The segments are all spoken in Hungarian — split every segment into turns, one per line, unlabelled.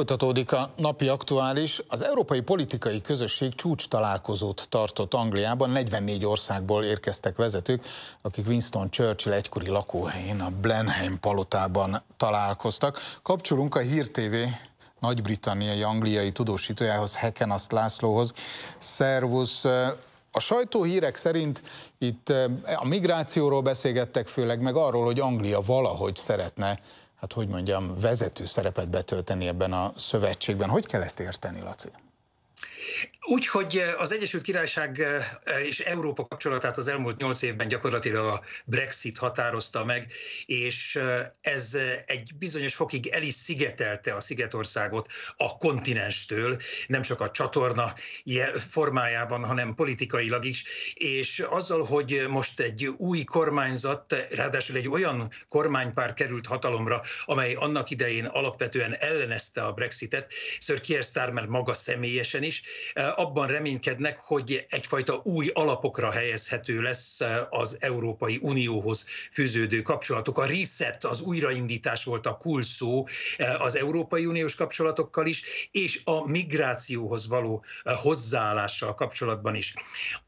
Folytatódik a napi aktuális. Az Európai Politikai Közösség csúcs találkozót tartott Angliában. 44 országból érkeztek vezetők, akik Winston Churchill egykori lakóhelyén, a Blenheim palotában találkoztak. Kapcsolunk a Hír TV nagy-britanniai, angliai tudósítójához, Hekenaszt Lászlóhoz. Szervusz! A sajtóhírek szerint itt eh, a migrációról beszélgettek főleg, meg arról, hogy Anglia valahogy szeretne hát hogy mondjam, vezető szerepet betölteni ebben a szövetségben. Hogy kell ezt érteni, Laci?
Úgyhogy eh, az Egyesült Királyság eh, eh, és Európa kapcsolatát az elmúlt nyolc évben gyakorlatilag a Brexit határozta meg, és ez egy bizonyos fokig el is szigetelte a Szigetországot a kontinenstől, nem csak a csatorna formájában, hanem politikailag is, és azzal, hogy most egy új kormányzat, ráadásul egy olyan kormánypár került hatalomra, amely annak idején alapvetően ellenezte a Brexitet, Sir Keir Starmer maga személyesen is, Eh, abban reménykednek, hogy egyfajta új alapokra helyezhető lesz eh, az Európai Unióhoz fűződő kapcsolatok. A reset, az újraindítás volt a kulszó eh, az Európai Uniós kapcsolatokkal is, és a migrációhoz való hozzáállással kapcsolatban is.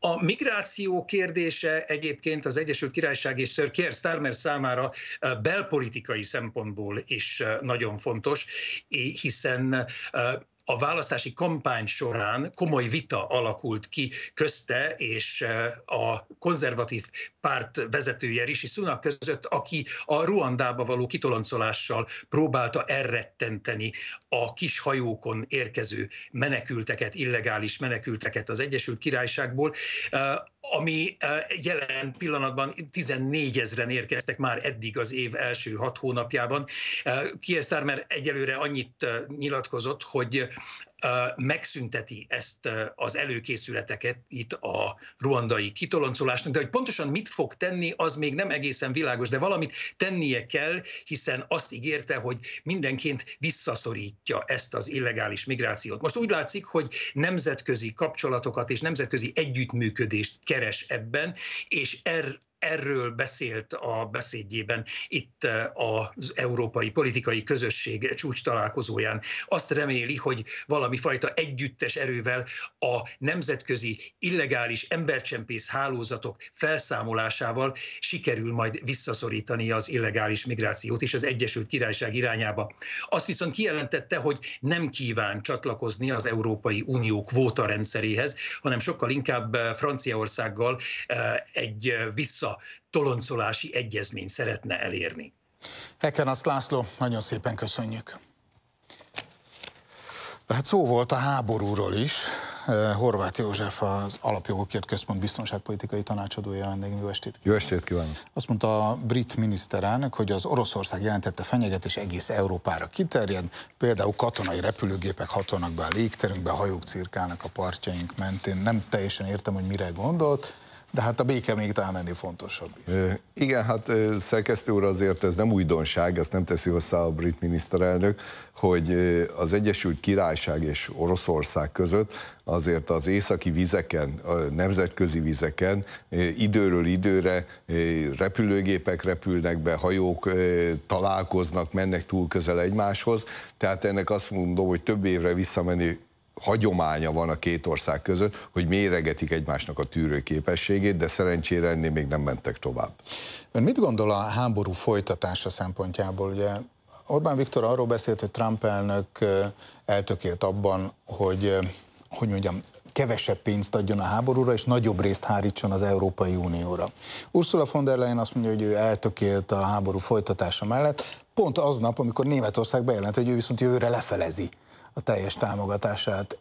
A migráció kérdése egyébként az Egyesült Királyság és Sir Keir Starmer számára belpolitikai szempontból is nagyon fontos, hiszen a választási kampány során komoly vita alakult ki közte és eh, a konzervatív párt vezetője Rishi Sunak között, aki a Ruandába való kitoloncolással próbálta elrettenteni a kis hajókon érkező menekülteket, illegális menekülteket az Egyesült Királyságból eh, ami eh, jelen pillanatban 14 ezeren érkeztek már eddig az év első hat hónapjában. Eh, Kieszár, mert egyelőre annyit nyilatkozott, hogy megszünteti ezt az előkészületeket itt a ruandai kitoloncolásnak, de hogy pontosan mit fog tenni, az még nem egészen világos, de valamit tennie kell, hiszen azt ígérte, hogy mindenként visszaszorítja ezt az illegális migrációt. Most úgy látszik, hogy nemzetközi kapcsolatokat és nemzetközi együttműködést keres ebben, és er Erről beszélt a beszédjében itt eh, az európai politikai közösség csúcs találkozóján. Azt reméli, hogy valami fajta együttes erővel a nemzetközi illegális embercsempész hálózatok felszámolásával sikerül majd visszaszorítani az illegális migrációt és az Egyesült Királyság irányába. Azt viszont kijelentette, hogy nem kíván csatlakozni az Európai Unió kvóta rendszeréhez, hanem sokkal inkább eh, Franciaországgal eh, egy vissza toloncolási egyezményt szeretne elérni.
Eken azt László, nagyon szépen köszönjük. Hát szó volt a háborúról is. Eh, Horváth József, az Alapjogokért Központ biztonságpolitikai tanácsadója vendégünk. Jó estét kívánok. Jó estét kívánok. Azt mondta a brit miniszterelnök, hogy az Oroszország jelentette fenyegetés egész Európára kiterjed, például katonai repülőgépek hatonak be a légterünkbe, hajók cirkálnak a partjaink mentén. Nem teljesen értem, hogy mire gondolt de hát a béke még talán ennél fontosabb
is. Igen, hát szerkesztő úr azért ez nem újdonság, ezt nem teszi hozzá a brit miniszterelnök, hogy az Egyesült Királyság és Oroszország között azért az északi vizeken, a nemzetközi vizeken időről időre repülőgépek repülnek be, hajók találkoznak, mennek túl közel egymáshoz, tehát ennek azt mondom, hogy több évre visszamenő hagyománya van a két ország között, hogy méregetik egymásnak a tűrőképességét, de szerencsére ennél még nem mentek tovább.
Ön mit gondol a háború folytatása szempontjából? Ugye Orbán Viktor arról beszélt, hogy Trump elnök eltökélt abban, hogy, hogy mondjam, kevesebb pénzt adjon a háborúra, és nagyobb részt hárítson az Európai Unióra. Ursula von der Leyen azt mondja, hogy ő eltökélt a háború folytatása mellett, pont aznap, amikor Németország bejelent, hogy ő viszont jövőre lefelezi a teljes támogatását.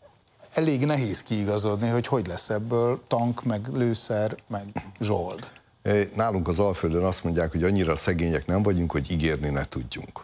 Elég nehéz kiigazodni, hogy hogy lesz ebből tank, meg lőszer, meg zsold.
Nálunk az Alföldön azt mondják, hogy annyira szegények nem vagyunk, hogy ígérni ne tudjunk.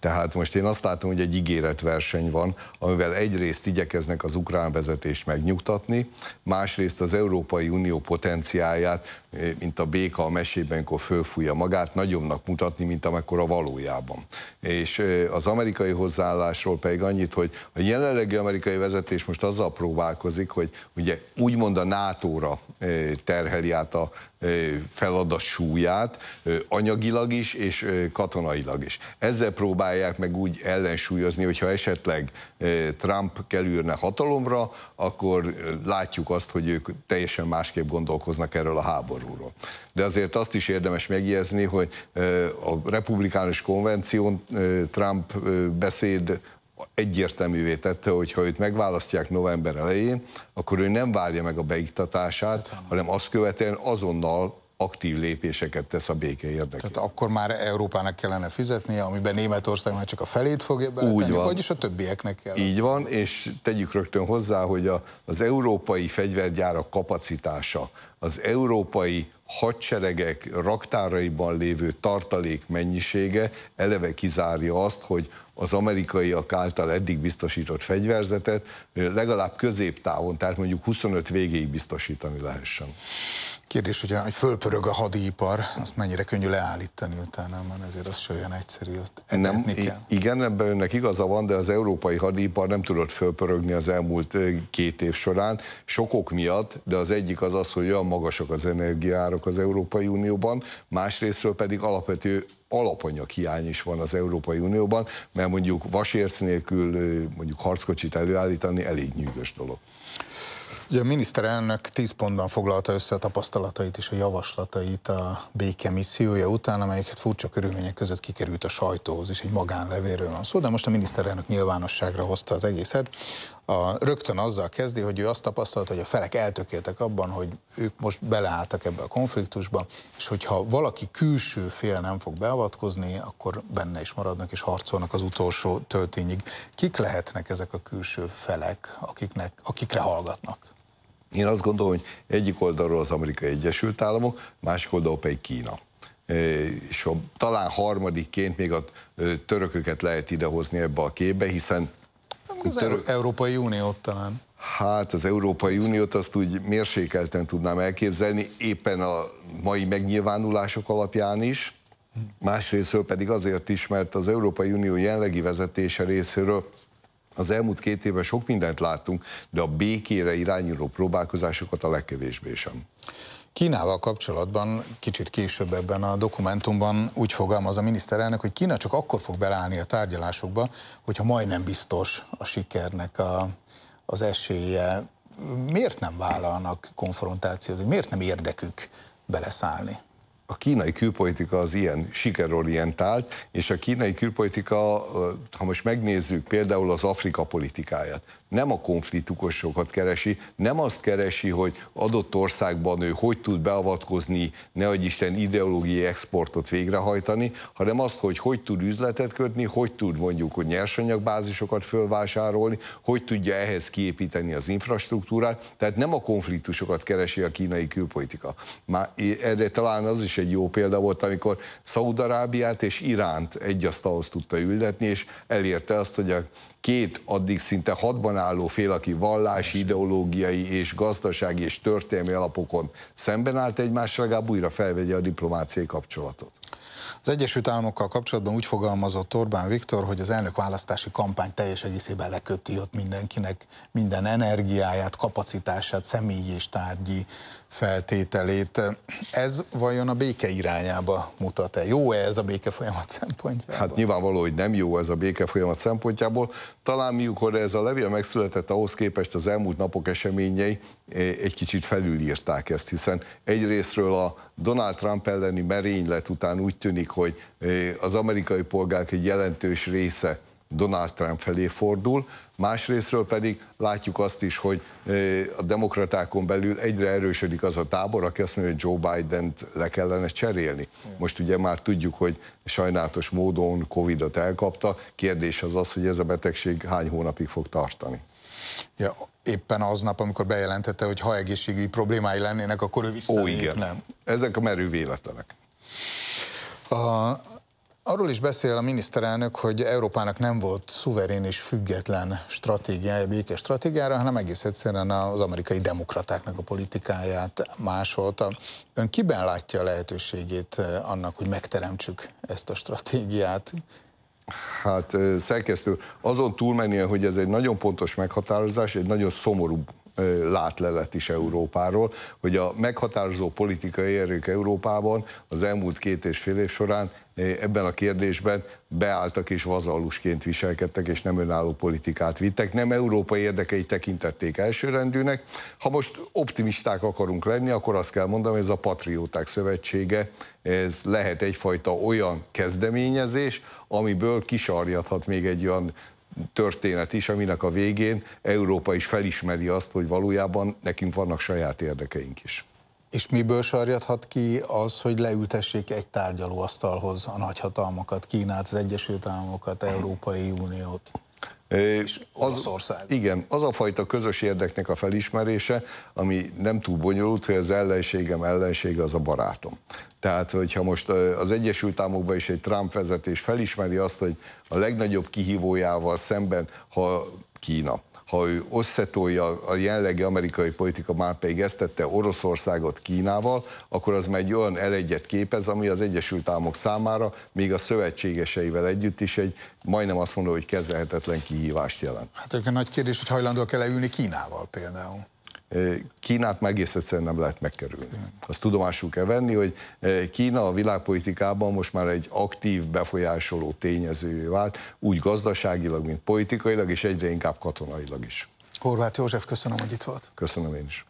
Tehát most én azt látom, hogy egy ígéretverseny van, amivel egyrészt igyekeznek az ukrán vezetést megnyugtatni, másrészt az Európai Unió potenciáját, eh, mint a béka a mesében, amikor fölfújja magát, nagyobbnak mutatni, mint amikor a valójában. És eh, az amerikai hozzáállásról pedig annyit, hogy a jelenlegi amerikai vezetés most azzal próbálkozik, hogy ugye úgymond a NATO-ra eh, terheli át a feladat súlyát, anyagilag is és katonailag is. Ezzel próbál próbálják meg úgy ellensúlyozni, hogyha esetleg Trump kerülne hatalomra, akkor látjuk azt, hogy ők teljesen másképp gondolkoznak erről a háborúról. De azért azt is érdemes megjegyezni, hogy a republikánus konvención Trump beszéd egyértelművé tette, hogy ha őt megválasztják november elején, akkor ő nem várja meg a beiktatását, hanem azt követően azonnal aktív lépéseket tesz a béke érdekében. Tehát akkor
már Európának kellene fizetnie, amiben Németország már csak a felét fogja beletenni, Úgy van. vagyis a többieknek
kell. Így van, és tegyük rögtön hozzá, hogy a, az európai fegyvergyárak kapacitása, az európai hadseregek raktáraiban lévő tartalék mennyisége eleve kizárja azt, hogy az amerikaiak által eddig biztosított fegyverzetet legalább középtávon, tehát mondjuk 25 végéig biztosítani
lehessen. Kérdés, hogy, fölpörög a hadipar, azt mennyire könnyű leállítani utána, mert ezért az se olyan egyszerű, azt e- nem, kell.
Igen, ebben önnek igaza van, de az európai hadipar nem tudott fölpörögni az elmúlt két év során, ok miatt, de az egyik az az, hogy olyan magasak az energiárak az Európai Unióban, másrésztről pedig alapvető alapanyag hiány is van az Európai Unióban, mert mondjuk vasérc nélkül mondjuk harckocsit előállítani elég nyűgös dolog.
Ugye a miniszterelnök tíz pontban foglalta össze a tapasztalatait és a javaslatait a béke missziója után, amelyeket furcsa körülmények között kikerült a sajtóhoz, és egy magánlevéről van szó, de most a miniszterelnök nyilvánosságra hozta az egészet. A, rögtön azzal kezdi, hogy ő azt tapasztalta, hogy a felek eltökéltek abban, hogy ők most beleálltak ebbe a konfliktusba, és hogyha valaki külső fél nem fog beavatkozni, akkor benne is maradnak és harcolnak az utolsó töltényig. Kik lehetnek ezek a külső felek, akiknek, akikre hallgatnak? Én azt gondolom, hogy
egyik oldalról az Amerikai Egyesült Államok, másik oldalról pedig Kína e, és a, talán harmadikként még a e, törököket lehet idehozni ebbe a képbe, hiszen...
Az török... Európai Uniót talán.
Hát az Európai Uniót azt úgy mérsékelten tudnám elképzelni, éppen a mai megnyilvánulások alapján is, másrésztről pedig azért is, mert az Európai Unió jelenlegi vezetése részéről az elmúlt két évben sok mindent láttunk, de a békére irányuló próbálkozásokat a
legkevésbé sem. Kínával kapcsolatban kicsit később ebben a dokumentumban úgy fogalmaz a miniszterelnök, hogy Kína csak akkor fog beleállni a tárgyalásokba, hogyha majdnem biztos a sikernek a, az esélye. Miért nem vállalnak konfrontációt, miért nem érdekük beleszállni? a kínai külpolitika az ilyen
sikerorientált, és a kínai külpolitika, ha most megnézzük például az Afrika politikáját, nem a konfliktusokat keresi, nem azt keresi, hogy adott országban ő hogy tud beavatkozni, ne Isten ideológiai exportot végrehajtani, hanem azt, hogy hogy tud üzletet kötni, hogy tud mondjuk, hogy nyersanyagbázisokat fölvásárolni, hogy tudja ehhez kiépíteni az infrastruktúrát, tehát nem a konfliktusokat keresi a kínai külpolitika. Már erre talán az is egy jó példa volt, amikor Szaudarábiát és Iránt egy asztalhoz tudta ültetni, és elérte azt, hogy a két addig szinte hatban ellenálló fél, aki vallási, ideológiai és gazdasági és történelmi alapokon szemben állt egymással, legalább újra felvegye a diplomáciai kapcsolatot.
Az Egyesült Államokkal kapcsolatban úgy fogalmazott Orbán Viktor, hogy az elnök választási kampány teljes egészében leköti ott mindenkinek minden energiáját, kapacitását, személyi és tárgyi feltételét. Ez vajon a béke irányába mutat-e? Jó-e ez a béke folyamat szempontjából?
Hát nyilvánvaló, hogy nem jó ez a béke folyamat szempontjából. Talán mikor ez a levél megszületett ahhoz képest az elmúlt napok eseményei, egy kicsit felülírták ezt, hiszen egyrésztről a Donald Trump elleni merénylet után úgy tűnik, hogy eh, az amerikai polgárok egy jelentős része Donald Trump felé fordul, másrésztről pedig látjuk azt is, hogy eh, a demokratákon belül egyre erősödik az a tábor, aki azt mondja, hogy Joe Biden-t le kellene cserélni. Most ugye már tudjuk, hogy sajnálatos módon Covid-ot elkapta, kérdés az az, hogy ez a betegség hány hónapig fog tartani
ja, éppen aznap, amikor bejelentette, hogy ha egészségügyi problémái lennének, akkor ő visszalép, Ó, igen. nem?
Ezek a merő véletlenek.
A, Arról is beszél a miniszterelnök, hogy Európának nem volt szuverén és független stratégiája, békés stratégiára, hanem egész egyszerűen az amerikai demokratáknak a politikáját másolta. Ön kiben látja a lehetőségét eh, annak, hogy megteremtsük ezt a stratégiát?
Hát szerkesztő, azon túlmenni, hogy ez egy nagyon pontos meghatározás, egy nagyon szomorú látlelet is Európáról, hogy a meghatározó politikai erők Európában az elmúlt két és fél év során ebben a kérdésben beálltak és vazalusként viselkedtek, és nem önálló politikát vittek, nem európai érdekei tekintették elsőrendűnek. Ha most optimisták akarunk lenni, akkor azt kell mondanom, ez a Patrióták Szövetsége, ez lehet egyfajta olyan kezdeményezés, amiből kisarjadhat még egy olyan történet is, aminek a végén Európa is felismeri azt, hogy valójában nekünk vannak saját érdekeink
is. És miből sarjadhat ki az, hogy leültessék egy tárgyalóasztalhoz a nagyhatalmakat, Kínát, az Egyesült Államokat, Európai Uniót?
És az, igen, az a fajta közös érdeknek a felismerése, ami nem túl bonyolult, hogy az ellenségem ellensége az a barátom. Tehát, hogyha most az Egyesült Államokban is egy Trump vezetés felismeri azt, hogy a legnagyobb kihívójával szemben, ha Kína, ha ő összetolja a jelenlegi amerikai politika, már pedig ezt tette Oroszországot Kínával, akkor az már egy olyan elegyet képez, ami az Egyesült Államok számára, még a szövetségeseivel együtt is egy majdnem azt mondom, hogy kezelhetetlen kihívást jelent.
Hát ők a nagy kérdés, hogy hajlandó kell leülni Kínával például.
Kínát meg egész egyszerűen nem lehet megkerülni. Azt tudomásul kell venni, hogy Kína a világpolitikában most már egy aktív, befolyásoló tényező vált, úgy gazdaságilag, mint politikailag, és egyre inkább katonailag is.
Horváth József, köszönöm, hogy itt volt.
Köszönöm én is.